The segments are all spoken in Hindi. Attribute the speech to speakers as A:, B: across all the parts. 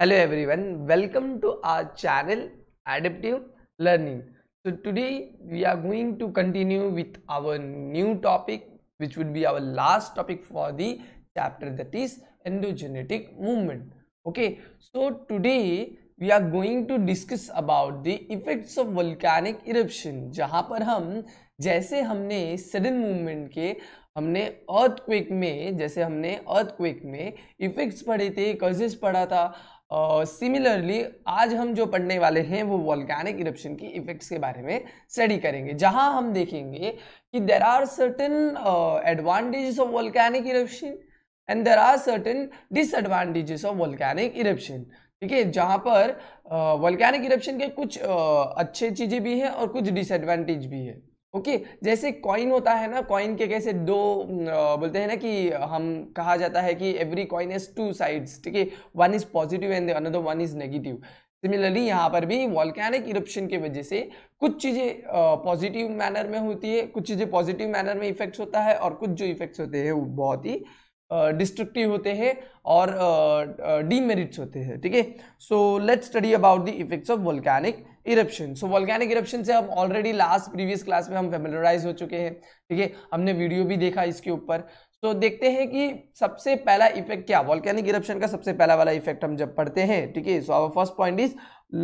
A: hello everyone welcome to our channel adaptive learning so today we are going to continue with our new topic which would be our last topic for the chapter that is endogenetic movement okay so today we are going to discuss about the effects of volcanic eruption जहाँ पर हम जैसे हमने सडन मूवमेंट के हमने अर्थक्वेक में जैसे हमने अर्थक्वेक में इफेक्ट्स पढ़े थे कॉजेस पढ़ा था सिमिलरली uh, आज हम जो पढ़ने वाले हैं वो वॉल्गैनिक इरप्शन की इफेक्ट्स के बारे में स्टडी करेंगे जहां हम देखेंगे कि there are certain advantages of volcanic eruption and there are certain disadvantages of volcanic eruption ठीक है जहाँ पर वॉल्गैनिक uh, इरप्शन के कुछ uh, अच्छे चीज़ें भी हैं और कुछ डिसएडवांटेज भी है ओके okay, जैसे कॉइन होता है ना कॉइन के कैसे दो बोलते हैं ना कि हम कहा जाता है कि every coin has two sides ठीक है one is positive and another one is negative similarly यहाँ पर भी वॉल्कैनिक इरप्शन की वजह से कुछ चीज़ें पॉजिटिव मैनर में होती है कुछ चीज़ें पॉजिटिव मैनर में इफेक्ट्स होता है और कुछ जो इफेक्ट्स होते हैं वो बहुत ही डिस्ट्रक्टिव होते हैं और डीमेरिट्स होते हैं ठीक है so let's study about the effects of volcanic eruption so volcanic eruption से हम ऑलरेडी लास्ट प्रीवियस क्लास में हम फेमिलराइज हो चुके हैं ठीक है हमने वीडियो भी देखा इसके ऊपर तो देखते हैं कि सबसे पहला इफेक्ट क्या वॉल्कैनिक इरप्शन का सबसे पहला वाला इफेक्ट हम जब पढ़ते हैं ठीक है so our first point is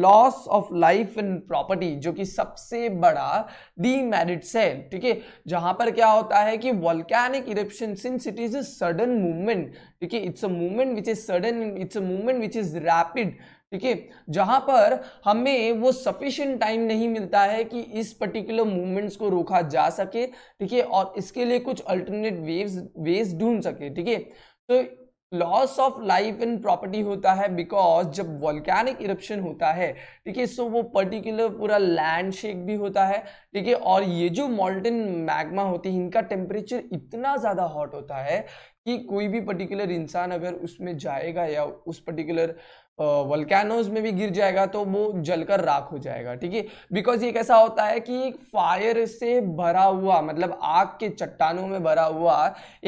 A: loss of life and property जो कि सबसे बड़ा डीमेरिट्स है ठीक है जहां पर क्या होता है कि volcanic eruption since it is a sudden movement ठीक है it's a movement which is sudden it's a movement which is rapid ठीक है जहां पर हमें वो सफिशिएंट टाइम नहीं मिलता है कि इस पर्टिकुलर मूवमेंट्स को रोका जा सके ठीक है और इसके लिए कुछ अल्टरनेट वेव्स वेज ढूंढ सके ठीक है तो loss of life and property होता है बिकॉज जब वॉल्कैनिक इरप्शन होता है ठीक है सो वो पर्टिकुलर पूरा लैंड शेक भी होता है ठीक है और ये जो मॉल्टन मैग्मा होती है इनका टेम्परेचर इतना ज़्यादा हॉट होता है कि कोई भी पर्टिकुलर इंसान अगर उसमें जाएगा या उस पर्टिकुलर वल्कैनोज में भी गिर जाएगा तो वो जलकर राख हो जाएगा ठीक है बिकॉज ये कैसा होता है कि फायर से भरा हुआ मतलब आग के चट्टानों में भरा हुआ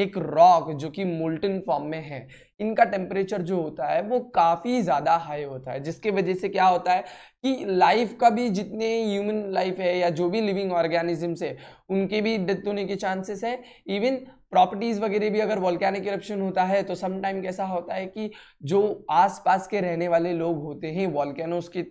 A: एक रॉक जो कि मोल्टन फॉर्म में है इनका टेम्परेचर जो होता है वो काफ़ी ज़्यादा हाई होता है जिसके वजह से क्या होता है कि लाइफ का भी जितने ह्यूमन लाइफ है या जो भी लिविंग ऑर्गेनिजम्स है उनके भी डेथ होने के चांसेस हैं इवन प्रॉपर्टीज वगैरह भी अगर वॉल्कैनिक इरप्शन होता है तो समटाइम कैसा होता है कि जो आसपास के रहने वाले लोग होते हैं वॉल्केनोज के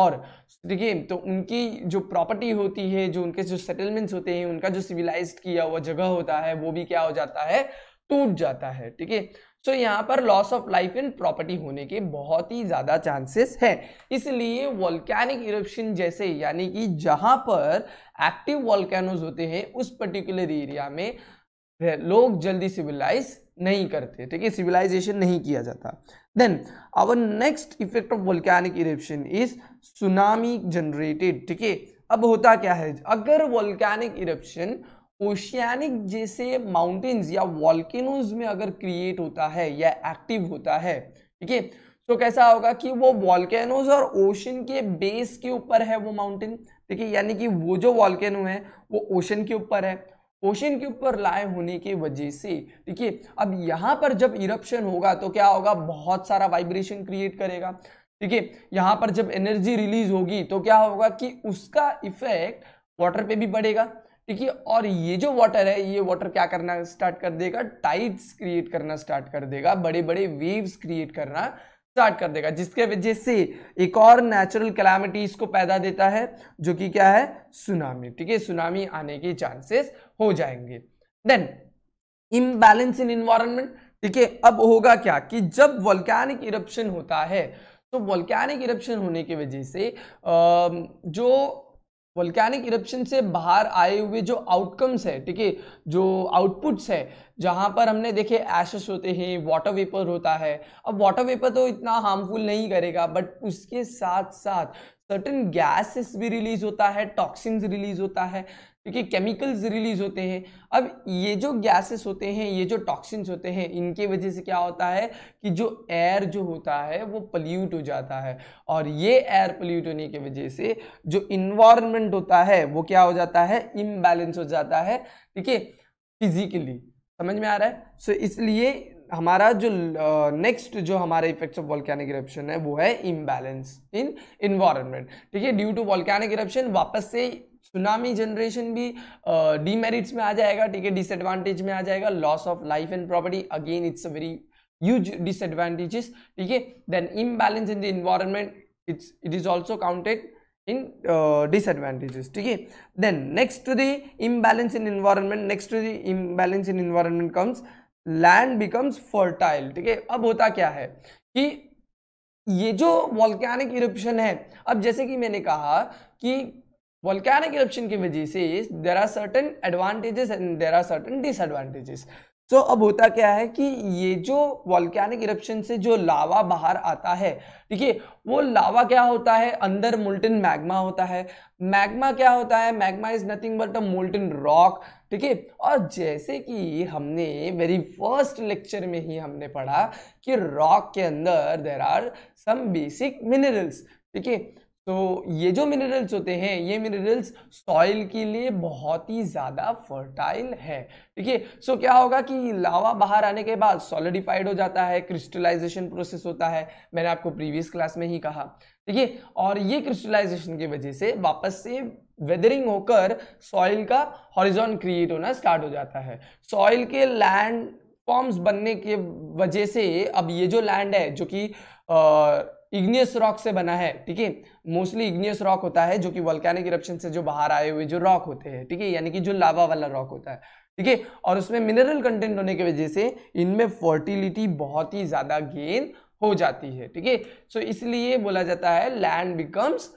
A: और देखिए तो उनकी जो प्रॉपर्टी होती है जो उनके जो सेटलमेंट्स होते हैं उनका जो सिविलाइज किया हुआ जगह होता है वो भी क्या हो जाता है टूट जाता है ठीक है सो यहाँ पर loss of life and property होने के बहुत ही ज़्यादा चांसेस हैं इसलिए वॉल्कैनिक इरप्शन जैसे यानी कि जहाँ पर एक्टिव वॉल्कैनोज होते हैं उस पर्टिकुलर एरिया में लोग जल्दी सिविलाइज नहीं करते ठीक है सिविलाइजेशन नहीं किया जाता then our next effect of volcanic eruption is tsunami generated ठीक है अब होता क्या है अगर वोल्कैनिक इरेप्शन ओशियानिक जैसे माउंटेन्स या वॉल्केनोज में अगर क्रिएट होता है या एक्टिव होता है ठीक है तो कैसा होगा कि वो वॉल्केनोज और ओशन के बेस के ऊपर है वो माउंटेन ठीक है यानी कि वो जो वॉल्केनो है वो ओशन के ऊपर है ओशन के ऊपर लाए होने की वजह से ठीक है अब यहाँ पर जब इरप्शन होगा तो क्या होगा बहुत सारा वाइब्रेशन क्रिएट करेगा ठीक है यहाँ पर जब एनर्जी रिलीज होगी तो क्या होगा कि उसका इफेक्ट वाटर पे भी पड़ेगा ठीक है और ये जो वाटर है ये वाटर क्या करना स्टार्ट कर देगा टाइड्स क्रिएट करना स्टार्ट कर देगा बड़े बड़े वेव्स क्रिएट करना स्टार्ट कर देगा जिसके वजह से एक और नेचुरल कैलामिटी इसको पैदा देता है जो कि क्या है सुनामी ठीक है सुनामी आने के चांसेस हो जाएंगे देन इम्बैलेंस इन इन्वायरमेंट ठीक है अब होगा क्या कि जब वॉल्कैनिक इरप्शन होता है तो वॉल्कैनिक इरप्शन होने की वजह से जो वोल्केनिक इरप्शन से बाहर आए हुए जो आउटकम्स है ठीक है जो आउटपुट्स है जहाँ पर हमने देखे एशेस होते हैं वाटर वेपर होता है अब वाटर वेपर तो इतना हार्मफुल नहीं करेगा बट उसके साथ साथ सर्टन गैसेस भी रिलीज होता है टॉक्सिन्स रिलीज होता है क्योंकि केमिकल्स रिलीज होते हैं अब ये जो गैसेस होते हैं ये जो टॉक्सिन्स होते हैं इनके वजह से क्या होता है कि जो एयर जो होता है वो पल्यूट हो जाता है और ये एयर पल्यूट होने की वजह से जो इन्वायरमेंट होता है वो क्या हो जाता है इम्बैलेंस हो जाता है ठीक है फिजिकली समझ में आ रहा है सो so, इसलिए हमारा जो नेक्स्ट uh, जो हमारा इफेक्ट्स ऑफ वॉल्कैनिक इरप्शन है वो है इम्बैलेंस इन इन्वायरमेंट ठीक है ड्यू टू वॉल्कैनिक इरप्शन वापस से सुनामी जनरेशन भी डीमेरिट्स uh, में आ जाएगा ठीक है डिसएडवांटेज में आ जाएगा loss of life and property again it's a very huge disadvantages ठीक है then imbalance in the environment it's it is also counted in disadvantages ठीक है then next to the imbalance in environment next to the imbalance in environment comes land becomes fertile ठीक है अब होता क्या है कि ये जो वॉल्कैनिक इरप्शन है अब जैसे कि मैंने कहा कि volcanic eruption की वजह से there are certain advantages and there are certain disadvantages तो अब होता क्या है कि ये जो वॉल्कैनिक इरप्शन से जो लावा बाहर आता है ठीक है वो लावा क्या होता है अंदर मोल्टन मैग्मा होता है मैग्मा क्या होता है magma is nothing but a molten rock ठीक है और जैसे कि हमने वेरी फर्स्ट लेक्चर में ही हमने पढ़ा कि रॉक के अंदर there are some basic minerals ठीक है तो ये जो मिनरल्स होते हैं ये मिनरल्स सॉइल के लिए बहुत ही ज़्यादा फर्टाइल है ठीक है सो क्या होगा कि लावा बाहर आने के बाद सॉलिडिफाइड हो जाता है क्रिस्टलाइजेशन प्रोसेस होता है मैंने आपको प्रीवियस क्लास में ही कहा ठीक है और ये क्रिस्टलाइजेशन की वजह से वापस से वेदरिंग होकर सॉइल का हॉरिजॉन क्रिएट होना स्टार्ट हो जाता है सॉइल के लैंड फॉर्म्स बनने के वजह से अब ये जो लैंड है जो कि इग्नियस रॉक से बना है ठीक है मोस्टली इग्नियस रॉक होता है जो कि वल्कैनिक इरप्शन से जो बाहर आए हुए जो रॉक होते हैं ठीक है यानी कि जो लावा वाला रॉक होता है ठीक है और उसमें मिनरल कंटेंट होने की वजह से इनमें फर्टिलिटी बहुत ही ज़्यादा गेन हो जाती है ठीक है सो इसलिए बोला जाता है लैंड बिकम्स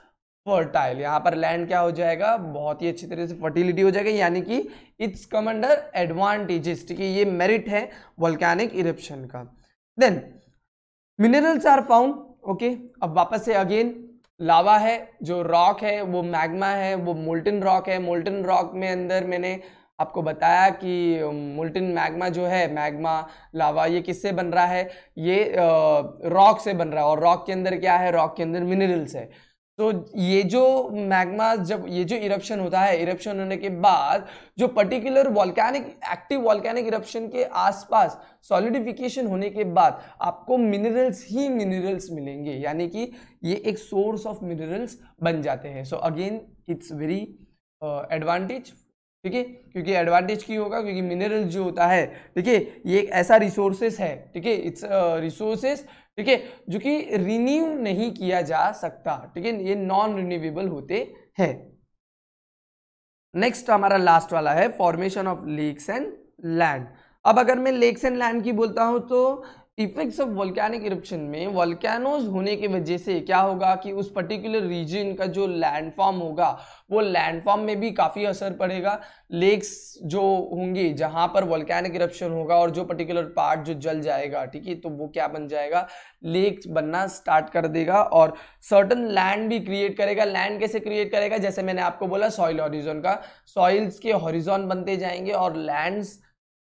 A: फर्टाइल यहाँ पर लैंड क्या हो जाएगा बहुत ही अच्छी तरह से फर्टिलिटी हो जाएगी यानी कि इट्स कमंडर एडवांटेजेस ठीक है ये मेरिट है वॉल्कैनिक इरप्शन का then minerals are found okay अब वापस से अगेन लावा है जो रॉक है वो मैग्मा है वो मोल्टन रॉक है मोल्टन रॉक में अंदर मैंने आपको बताया कि मोल्टन um, मैग्मा जो है मैग्मा लावा ये किससे बन रहा है ये रॉक uh, से बन रहा है और रॉक के अंदर क्या है रॉक के अंदर मिनरल्स है तो ये जो मैग्मा जब ये जो इरप्शन होता है इरप्शन होने के बाद जो particular volcanic active volcanic eruption के आसपास सॉलिडिफिकेशन होने के बाद आपको मिनरल्स ही मिनरल्स मिलेंगे यानी कि ये एक सोर्स ऑफ मिनरल्स बन जाते हैं so again it's very advantage ठीक है क्योंकि एडवांटेज की होगा क्योंकि मिनरल जो होता है ठीक है ये एक ऐसा रिसोर्सेस है ठीक है इट्स रिसोर्सेस uh, ठीक है जो कि रिन्यू नहीं किया जा सकता ठीक है ये नॉन रिन्यूएबल होते हैं नेक्स्ट हमारा लास्ट वाला है formation of lakes and land अब अगर मैं लेक्स एंड लैंड की बोलता हूं तो इफेक्ट्स ऑफ वॉल्कैनिक इरप्शन में वॉल्कैनोज होने की वजह से क्या होगा कि उस पर्टिकुलर रीजन का जो लैंडफॉर्म होगा वो लैंडफॉर्म में भी काफ़ी असर पड़ेगा लेक्स जो होंगे जहाँ पर वॉल्कैनिक इरप्शन होगा और जो पर्टिकुलर पार्ट जो जल जाएगा ठीक है तो वो क्या बन जाएगा लेक बनना स्टार्ट कर देगा और सर्टन लैंड भी क्रिएट करेगा लैंड कैसे क्रिएट करेगा जैसे मैंने आपको बोला सॉइल हॉरिजोन का सॉइल्स के हॉरिजोन बनते जाएंगे और लैंड्स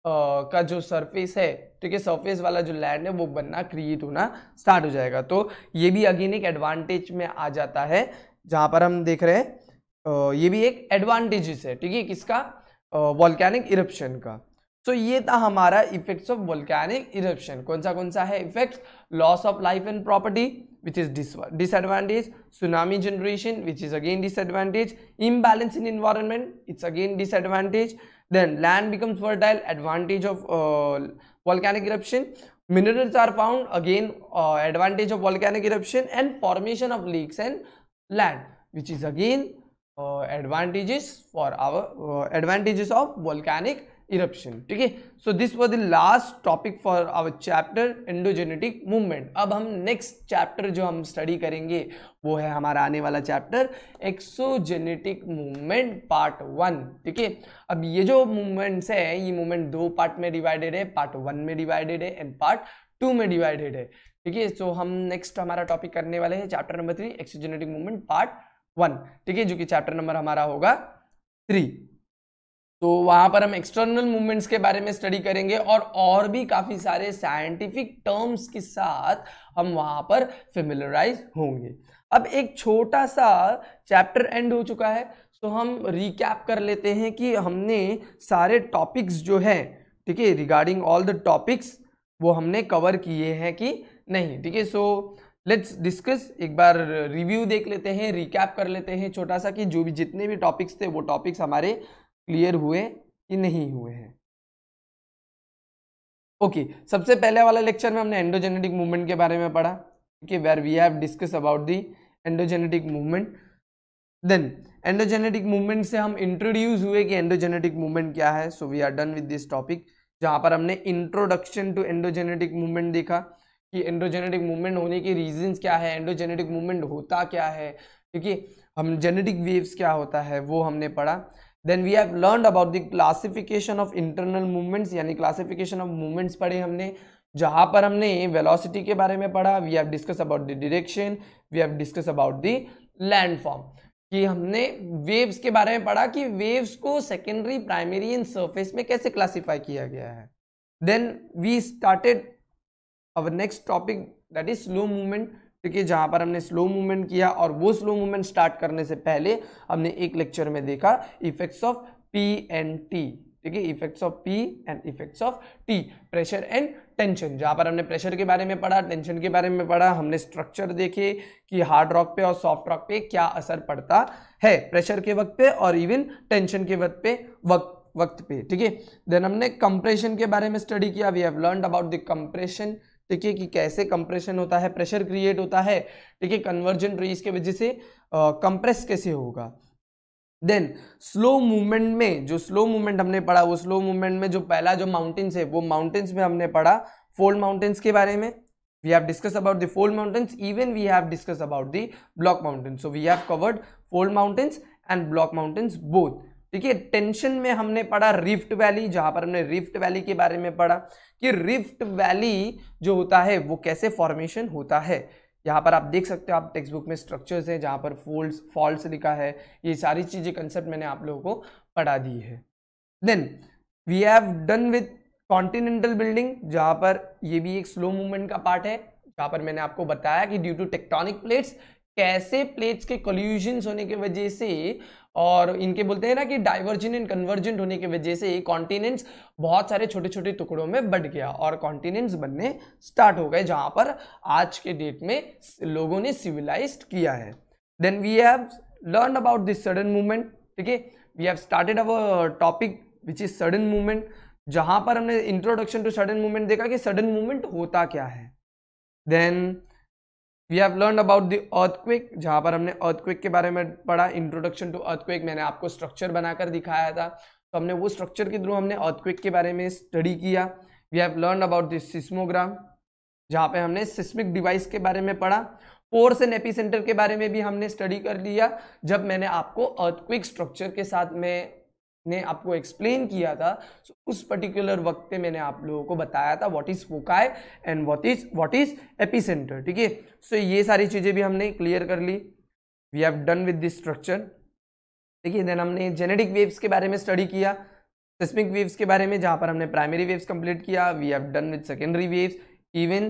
A: का जो सरफेस है ठीक है सर्फेस वाला जो लैंड है वो बनना क्रिएट होना स्टार्ट हो जाएगा तो ये भी अगेन एक एडवांटेज में आ जाता है जहाँ पर हम देख रहे हैं ये भी एक एडवांटेजेस है ठीक है किसका वॉल्कैनिक इरप्शन का तो ये था हमारा इफेक्ट्स ऑफ वॉल्कैनिक इरप्शन कौन सा कौन सा है effects loss of life and property which is disadvantage tsunami generation which is again disadvantage imbalance in environment it's again disadvantage then land becomes fertile advantage of volcanic eruption minerals are found again uh, advantage of volcanic eruption and formation of lakes and land which is again uh, advantages for our uh, advantages of volcanic eruption ठीक है so this was the last topic for our chapter endogenetic movement अब हम नेक्स्ट चैप्टर जो हम स्टडी करेंगे वो है हमारा आने वाला chapter exogenetic movement part one ठीक है अब ये जो मूवमेंट्स है ये मूवमेंट दो पार्ट में डिवाइडेड है पार्ट वन में डिवाइडेड है एंड पार्ट टू में डिवाइडेड है ठीक है सो हम नेक्स्ट हमारा टॉपिक करने वाले हैं chapter number three exogenetic movement part one ठीक है जो कि चैप्टर नंबर हमारा होगा थ्री तो वहाँ पर हम एक्सटर्नल मूवमेंट्स के बारे में स्टडी करेंगे और और भी काफ़ी सारे साइंटिफिक टर्म्स के साथ हम वहाँ पर फेमिलराइज होंगे अब एक छोटा सा चैप्टर एंड हो चुका है सो तो हम रिकैप कर लेते हैं कि हमने सारे टॉपिक्स जो है ठीक है रिगार्डिंग ऑल द टॉपिक्स वो हमने कवर किए हैं कि नहीं ठीक है सो लेट्स डिस्कस एक बार रिव्यू देख लेते हैं रिकैप कर लेते हैं छोटा सा कि जो भी जितने भी टॉपिक्स थे वो टॉपिक्स हमारे क्लियर हुए कि नहीं हुए हैं ओके okay, सबसे पहले वाला लेक्चर में हमने एंडोजेनेटिक मूवमेंट के बारे में पढ़ा कि where we have discuss about the endogenetic movement then endogenetic movement से हम इंट्रोड्यूस हुए कि एंडोजेनेटिक मूवमेंट क्या है so we are done with this topic जहां पर हमने इंट्रोडक्शन टू एंडोजेनेटिक मूवमेंट देखा कि एंडोजेनेटिक मूवमेंट होने के रीजंस क्या है एंडोजेनेटिक मूवमेंट होता क्या है क्योंकि हम जेनेटिक वेव्स क्या होता है वो हमने पढ़ा then we have learn about the classification of internal movements यानी क्लासिफिकेशन ऑफ मूवमेंट्स पढ़े हमने जहाँ पर हमने वेलोसिटी के बारे में पढ़ा we have discuss about the direction we have discuss about the landform कि हमने वेव्स के बारे में पढ़ा कि वेव्स को सेकेंडरी प्राइमरी इन सर्फेस में कैसे क्लासीफाई किया गया है then we started our next topic that is slow movement है जहां पर हमने स्लो मूवमेंट किया और वो स्लो मूवमेंट स्टार्ट करने से पहले हमने एक लेक्चर में देखा effects of P and T ठीक है effects of P and effects of T pressure and tension जहां पर हमने प्रेशर के बारे में पढ़ा टेंशन के बारे में पढ़ा हमने स्ट्रक्चर देखे कि हार्ड रॉक पे और सॉफ्ट रॉक पे क्या असर पड़ता है प्रेशर के वक्त पे और इवन टेंशन के वक्त पे वक्त वक्त पे ठीक है देन हमने कंप्रेशन के बारे में स्टडी किया we have learn about the compression ठीक है कि कैसे कंप्रेशन होता है प्रेशर क्रिएट होता है ठीक है कन्वर्जेंट ट्रीज के वजह से कंप्रेस कैसे होगा देन स्लो मूवमेंट में जो स्लो मूवमेंट हमने पढ़ा वो स्लो मूवमेंट में जो पहला जो माउंटेन्स है वो माउंटेन्स में हमने पढ़ा फोल्ड माउंटेन्स के बारे में we have discuss about the fold mountains even we have discuss about the block mountains so we have covered fold mountains and block mountains both देखिए टेंशन में हमने पढ़ा रिफ्ट वैली जहां पर हमने रिफ्ट वैली के बारे में पढ़ा कि रिफ्ट वैली जो होता है वो कैसे फॉर्मेशन होता है यहाँ पर आप देख सकते हो आप टेक्स्ट बुक में स्ट्रक्चर्स हैं जहाँ पर फोल्ड्स फॉल्ट लिखा है ये सारी चीज़ें कंसेप्ट मैंने आप लोगों को पढ़ा दी है then we have done with continental building जहाँ पर ये भी एक स्लो मूवमेंट का पार्ट है जहाँ पर मैंने आपको बताया कि ड्यू टू टेक्टोनिक प्लेट्स कैसे प्लेट्स के कोल्यूजन्स होने की वजह से और इनके बोलते हैं ना कि डाइवर्जेंट एंड कन्वर्जेंट होने की वजह से कॉन्टिनेंट्स बहुत सारे छोटे छोटे टुकड़ों में बट गया और कॉन्टिनेंट्स बनने स्टार्ट हो गए जहाँ पर आज के डेट में लोगों ने सिविलाइज किया है then we have learn about this sudden movement ठीक है we have started our topic which is sudden movement जहाँ पर हमने इंट्रोडक्शन टू सडन मूवमेंट देखा कि सडन मूवमेंट होता क्या है then we have learn about the earthquake जहाँ पर हमने अर्थक्विक के बारे में पढ़ा इंट्रोडक्शन टू अर्थक्विक मैंने आपको स्ट्रक्चर बनाकर दिखाया था तो हमने वो स्ट्रक्चर के थ्रू हमने अर्थक्विक के बारे में स्टडी किया we have learn about this seismogram जहाँ पे हमने सिस्मिक डिवाइस के बारे में पढ़ा फोर्स एंड एपी सेंटर के बारे में भी हमने स्टडी कर लिया जब मैंने आपको अर्थक्विक स्ट्रक्चर के साथ में ने आपको एक्सप्लेन किया था so, उस पर्टिकुलर वक्त पे मैंने आप लोगों को बताया था what is foci and what is what is epicentre ठीक है सो ये सारी चीज़ें भी हमने क्लियर कर ली we have done with this structure देखिए देन हमने जेनेटिक वेव्स के बारे में स्टडी किया सिस्मिक वेव्स के बारे में जहाँ पर हमने प्राइमरी वेव्स कंप्लीट किया we have done with secondary waves even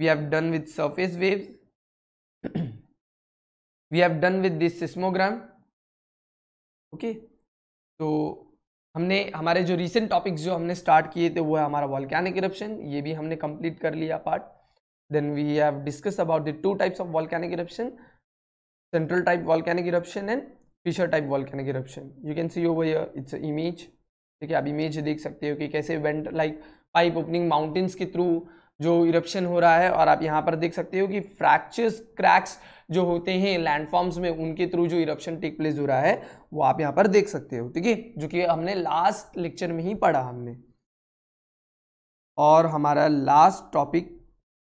A: we have done with surface waves we have done with this seismogram okay okay? तो हमने हमारे जो रिसेंट टॉपिक्स जो हमने स्टार्ट किए थे वो है हमारा वॉल्कैनिक इरप्शन ये भी हमने कंप्लीट कर लिया part then we have discuss about the two types of volcanic eruption central type volcanic eruption and fissure type volcanic eruption you can see over it's a image ठीक है आप इमेज देख सकते हो कि कैसे vent like pipe opening mountains के थ्रू जो इरप्शन हो रहा है और आप यहाँ पर देख सकते हो कि फ्रैक्चर्स क्रैक्स जो होते हैं लैंडफॉर्म्स में उनके थ्रू जो इरप्शन टेक प्लेस हो रहा है वो आप यहाँ पर देख सकते हो ठीक है जो कि हमने लास्ट लेक्चर में ही पढ़ा हमने और हमारा लास्ट टॉपिक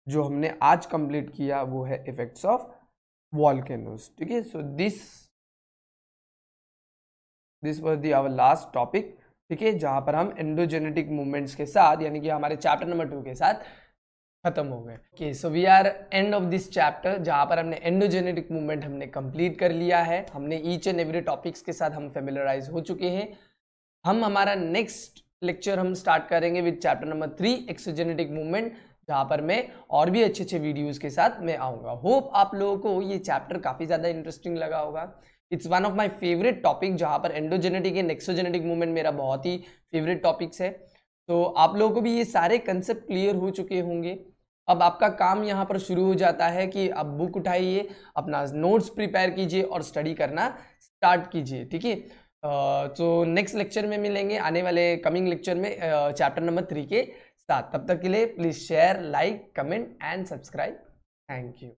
A: जो हमने आज कंप्लीट किया वो है इफेक्ट्स ऑफ वॉल्केनोज ठीक है so this this was the our last topic ठीक है जहाँ पर हम एंडोजेनेटिक मूवमेंट्स के साथ यानी कि हमारे चैप्टर नंबर टू के साथ खत्म हो गए okay so we are end of this chapter जहाँ पर हमने एंडोजेनेटिक मूवमेंट हमने कंप्लीट कर लिया है हमने ईच एंड एवरी टॉपिक्स के साथ हम फेमिलराइज हो चुके हैं हम हमारा नेक्स्ट लेक्चर हम स्टार्ट करेंगे with chapter number three exogenetic movement जहाँ पर मैं और भी अच्छे अच्छे वीडियोज़ के साथ मैं आऊँगा होप आप लोगों को ये चैप्टर काफ़ी ज़्यादा इंटरेस्टिंग लगा होगा it's one of my favourite topic जहाँ पर एंडोजेनेटिक एंड एक्सोजेनेटिक मूवमेंट मेरा बहुत ही फेवरेट टॉपिक्स है तो आप लोगों को भी ये सारे कंसेप्ट क्लियर हो चुके होंगे अब आपका काम यहाँ पर शुरू हो जाता है कि आप बुक उठाइए अपना नोट्स प्रिपेयर कीजिए और स्टडी करना स्टार्ट कीजिए ठीक है तो नेक्स्ट लेक्चर में मिलेंगे आने वाले कमिंग लेक्चर में चैप्टर नंबर थ्री के साथ तब तक के लिए please share like comment and subscribe thank you